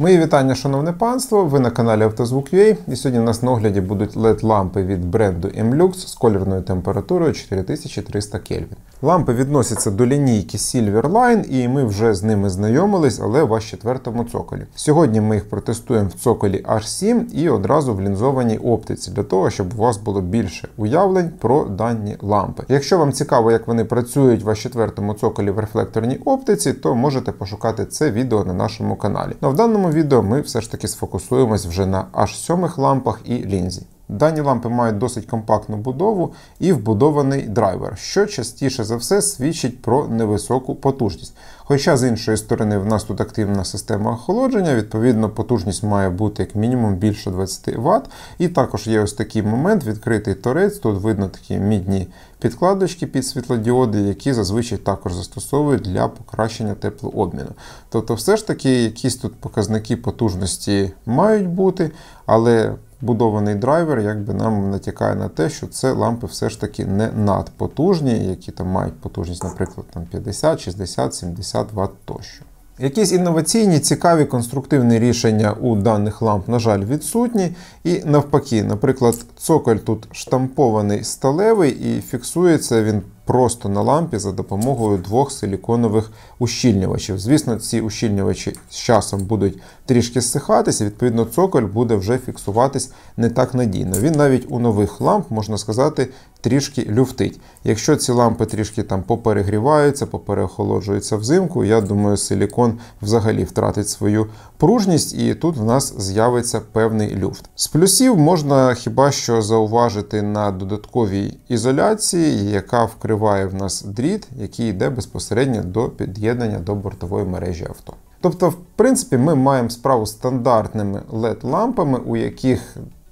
Мої вітання, шановне панство! Ви на каналі Автозвук.ua і сьогодні у нас на огляді будуть led лампи від бренду MLux з кольорною температурою 4300 Кельвін. Лампи відносяться до лінійки Silverline і ми вже з ними знайомились, але в четвертому цоколі. Сьогодні ми їх протестуємо в цоколі h 7 і одразу в лінзованій оптиці, для того, щоб у вас було більше уявлень про дані лампи. Якщо вам цікаво, як вони працюють в четвертому цоколі в рефлекторній оптиці, то можете пошукати це відео на нашому каналі. Но ну, в даному цьому відео ми все ж таки сфокусуємось вже на аж сьомих лампах і лінзі. Дані лампи мають досить компактну будову і вбудований драйвер, що частіше за все свідчить про невисоку потужність. Хоча з іншої сторони в нас тут активна система охолодження, відповідно, потужність має бути як мінімум більше 20 Вт. І також є ось такий момент, відкритий торець, тут видно такі мідні підкладочки під світлодіоди, які зазвичай також застосовують для покращення теплообміну. Тобто, все ж таки, якісь тут показники потужності мають бути, але вбудований драйвер якби нам натякає на те, що це лампи все ж таки не надпотужні, які там мають потужність, наприклад, там 50, 60, 70 Вт тощо. Якісь інноваційні, цікаві конструктивні рішення у даних ламп, на жаль, відсутні. І навпаки, наприклад, цоколь тут штампований сталевий і фіксується він просто на лампі за допомогою двох силіконових ущільнювачів. Звісно, ці ущільнювачі з часом будуть трішки ссихатися, відповідно, цоколь буде вже фіксуватись не так надійно. Він навіть у нових ламп, можна сказати, трішки люфтить. Якщо ці лампи трішки там поперегріваються, поперехолоджуються взимку, я думаю, силікон взагалі втратить свою пружність, і тут в нас з'явиться певний люфт. З плюсів можна хіба що зауважити на додатковій ізоляції, яка вкриває в нас дріт, який йде безпосередньо до під'єднання до бортової мережі авто. Тобто, в принципі, ми маємо справу з стандартними LED-лампами, у яких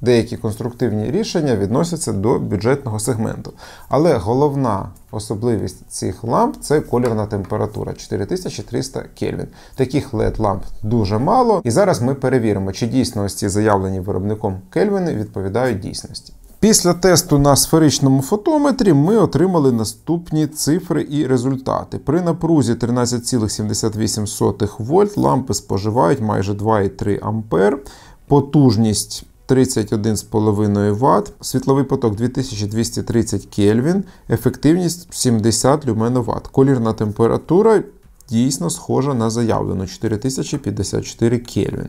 деякі конструктивні рішення відносяться до бюджетного сегменту. Але головна особливість цих ламп це колірна температура 4300 Кельвін. Таких led ламп дуже мало. І зараз ми перевіримо, чи дійсно ось ці заявлені виробником Кельвіни відповідають дійсності. Після тесту на сферичному фотометрі ми отримали наступні цифри і результати. При напрузі 13,78 вольт лампи споживають майже 2,3 ампер, потужність 31,5 Вт, світловий поток 2230 Кельвін, ефективність 70 Вт. Колірна температура дійсно схожа на заявлену 4054 Кельвін.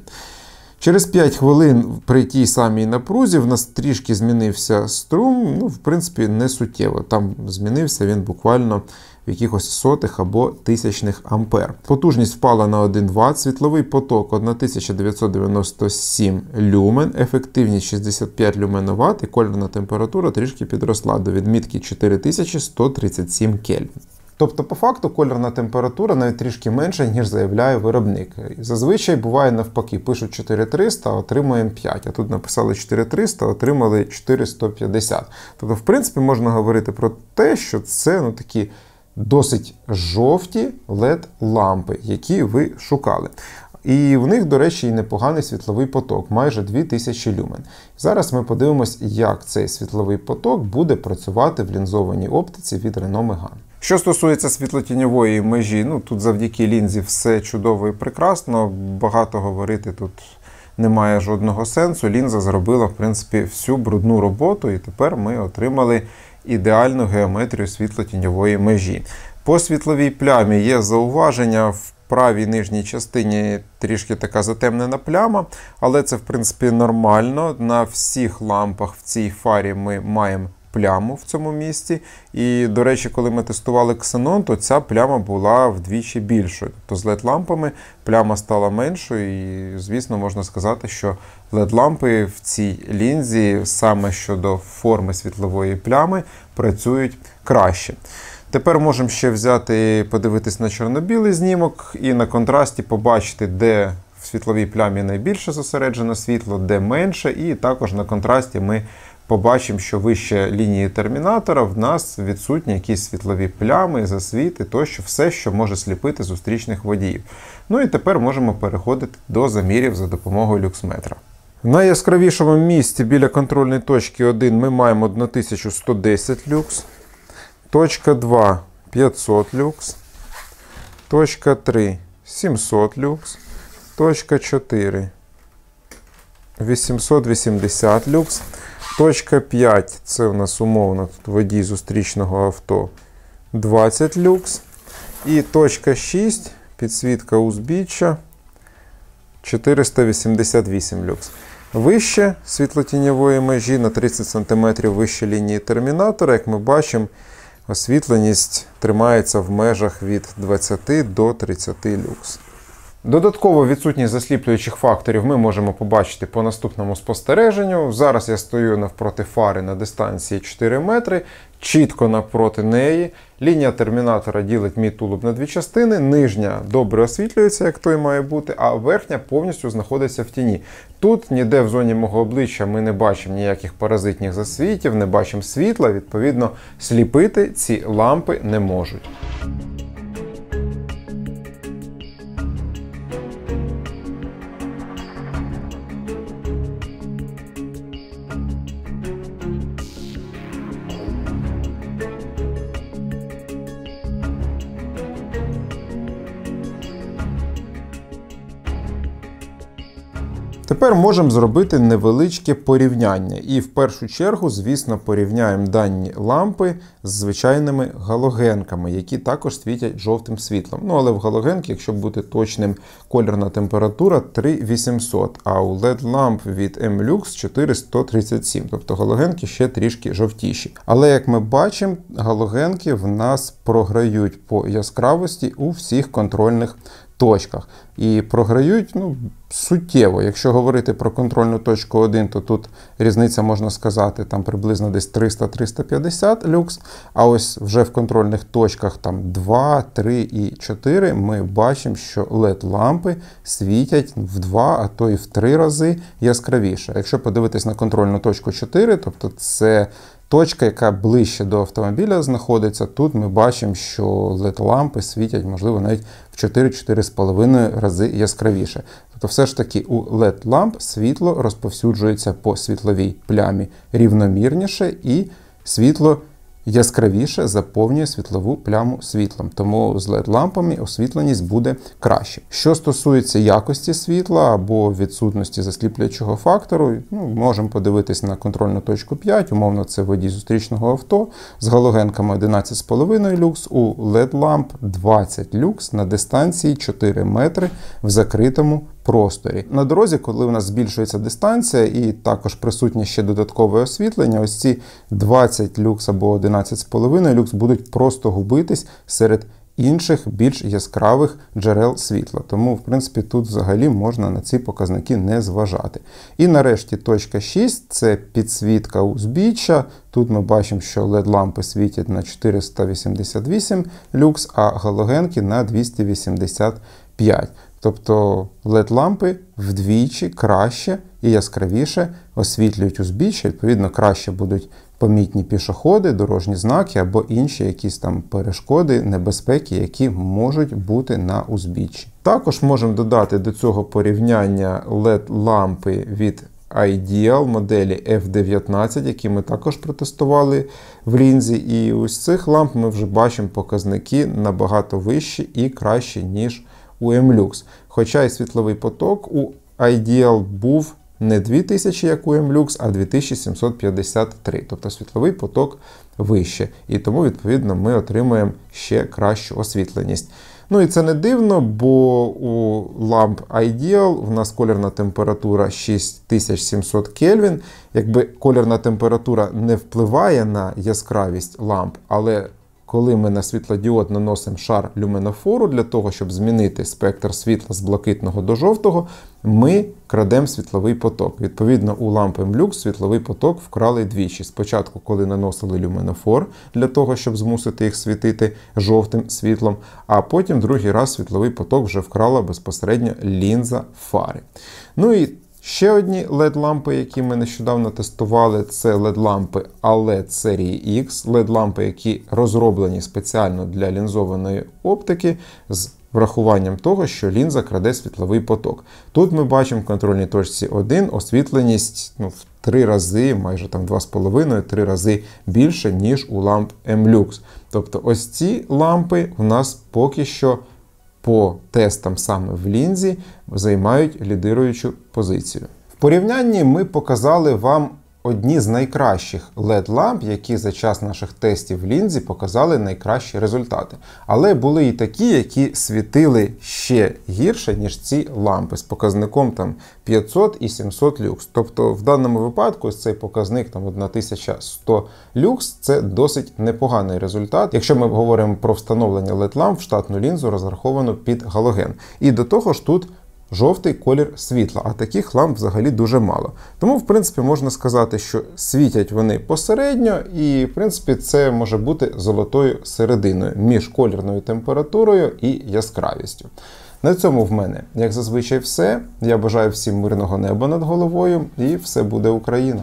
Через 5 хвилин при тій самій напрузі в нас трішки змінився струм, ну, в принципі, не суттєво. Там змінився він буквально в якихось сотих або тисячних ампер. Потужність впала на 1 Вт, світловий поток 1997 люмен, ефективність 65 люменоват і кольорна температура трішки підросла до відмітки 4137 кельвін. Тобто, по факту, кольорна температура навіть трішки менша, ніж заявляє виробник. Зазвичай буває навпаки, пишуть 4300, отримуємо 5, а тут написали 4300, отримали 450. Тобто, в принципі, можна говорити про те, що це ну такі досить жовті led лампи, які ви шукали. І в них, до речі, і непоганий світловий поток, майже 2000 люмен. Зараз ми подивимось, як цей світловий поток буде працювати в лінзованій оптиці від Renault Megane. Що стосується світлотіньової межі, ну тут завдяки лінзі все чудово і прекрасно. Багато говорити тут немає жодного сенсу. Лінза зробила, в принципі, всю брудну роботу, і тепер ми отримали ідеальну геометрію світло-тіньової межі. По світловій плямі є зауваження в правій нижній частині трішки така затемнена пляма, але це, в принципі, нормально. На всіх лампах в цій фарі ми маємо пляму в цьому місці. І, до речі, коли ми тестували ксенон, то ця пляма була вдвічі більшою. Тобто з LED-лампами пляма стала меншою, і, звісно, можна сказати, що LED-лампи в цій лінзі, саме щодо форми світлової плями, працюють краще. Тепер можемо ще взяти, подивитись на чорно-білий знімок і на контрасті побачити, де в світловій плямі найбільше зосереджено світло, де менше, і також на контрасті ми. Побачимо, що вище лінії термінатора в нас відсутні якісь світлові плями, засвіти тощо все, що може сліпити зустрічних водіїв. Ну і тепер можемо переходити до замірів за допомогою люксметра. На яскравішому місці біля контрольної точки 1 ми маємо 1110 люкс. Точка 2 500 люкс. Точка 3 700 люкс. Точка 4 880 люкс. Точка 5 це у нас умовно тут водій зустрічного авто 20 люкс. І точка 6 підсвітка узбіччя 488 люкс вище світлотіньової межі, на 30 см вище лінії термінатора. Як ми бачимо, освітленість тримається в межах від 20 до 30 люкс. Додатково відсутність засліплюючих факторів ми можемо побачити по наступному спостереженню. Зараз я стою навпроти фари на дистанції 4 метри, чітко навпроти неї. Лінія термінатора ділить мій тулуб на дві частини, нижня добре освітлюється, як той має бути, а верхня повністю знаходиться в тіні. Тут ніде в зоні мого обличчя ми не бачимо ніяких паразитних засвітів, не бачимо світла, відповідно, сліпити ці лампи не можуть. Тепер можемо зробити невеличке порівняння. І в першу чергу, звісно, порівняємо дані лампи з звичайними галогенками, які також світять жовтим світлом. Ну, але в галогенки, якщо бути точним, кольорна температура 3800, а у LED ламп від MLux 437. Тобто галогенки ще трішки жовтіші. Але як ми бачимо, галогенки в нас програють по яскравості у всіх контрольних точках. І програють ну, суттєво. Якщо говорити про контрольну точку 1, то тут різниця, можна сказати, там приблизно десь 300-350 люкс. А ось вже в контрольних точках там 2, 3 і 4 ми бачимо, що led лампи світять в 2, а то і в 3 рази яскравіше. Якщо подивитись на контрольну точку 4, тобто це Точка, яка ближче до автомобіля знаходиться, тут ми бачимо, що led лампи світять, можливо, навіть в 4-4,5 рази яскравіше. Тобто, все ж таки, у led ламп світло розповсюджується по світловій плямі рівномірніше і світло яскравіше заповнює світлову пляму світлом. Тому з led лампами освітленість буде краще. Що стосується якості світла або відсутності засліплюючого фактору, ну, можемо подивитись на контрольну точку 5, умовно, це водій зустрічного авто з галогенками 11,5 люкс, у LED ламп 20 люкс на дистанції 4 метри в закритому просторі. На дорозі, коли у нас збільшується дистанція, і також присутнє ще додаткове освітлення, ось ці 20 люкс або 11,5 люкс будуть просто губитись серед інших більш яскравих джерел світла. Тому, в принципі, тут взагалі можна на ці показники не зважати. І нарешті точка 6 це підсвітка узбіччя. Тут ми бачимо, що LED-лампи світять на 488 люкс, а галогенки на 285. Тобто led лампи вдвічі краще і яскравіше освітлюють узбіччя, відповідно, краще будуть помітні пішоходи, дорожні знаки або інші якісь там перешкоди, небезпеки, які можуть бути на узбіччі. Також можемо додати до цього порівняння led лампи від Ideal моделі F19, які ми також протестували в лінзі. І ось цих ламп ми вже бачимо показники набагато вищі і кращі, ніж у MLUX. Хоча і світловий поток у Ideal був не 2000, як у MLUX, а 2753. Тобто світловий поток вище. І тому, відповідно, ми отримаємо ще кращу освітленість. Ну і це не дивно, бо у ламп Ideal в нас колірна температура 6700 Кельвін. Якби колірна температура не впливає на яскравість ламп, але коли ми на світлодіод наносимо шар люменофору для того, щоб змінити спектр світла з блакитного до жовтого, ми крадемо світловий поток. Відповідно, у лампи млюкс світловий поток вкрали двічі. Спочатку, коли наносили люменофор для того, щоб змусити їх світити жовтим світлом, а потім другий раз світловий поток вже вкрала безпосередньо лінза фари. Ну і Ще одні LED-лампи, які ми нещодавно тестували, це LED-лампи ALED серії X, LED-лампи, які розроблені спеціально для лінзованої оптики, з врахуванням того, що лінза краде світловий поток. Тут ми бачимо в контрольній точці 1 освітленість ну, в 3 рази, майже там 2,5-3 рази більше, ніж у ламп MLux. Тобто ось ці лампи у нас поки що по тестам саме в лінзі займають лідируючу позицію. В порівнянні ми показали вам одні з найкращих led ламп які за час наших тестів в лінзі показали найкращі результати. Але були і такі, які світили ще гірше, ніж ці лампи з показником там 500 і 700 люкс. Тобто, в даному випадку цей показник там 1100 люкс це досить непоганий результат. Якщо ми говоримо про встановлення LED-ламп в штатну лінзу розраховано під галоген. І до того ж тут жовтий колір світла, а таких ламп взагалі дуже мало. Тому, в принципі, можна сказати, що світять вони посередньо, і, в принципі, це може бути золотою серединою між колірною температурою і яскравістю. На цьому в мене, як зазвичай, все. Я бажаю всім мирного неба над головою, і все буде Україна!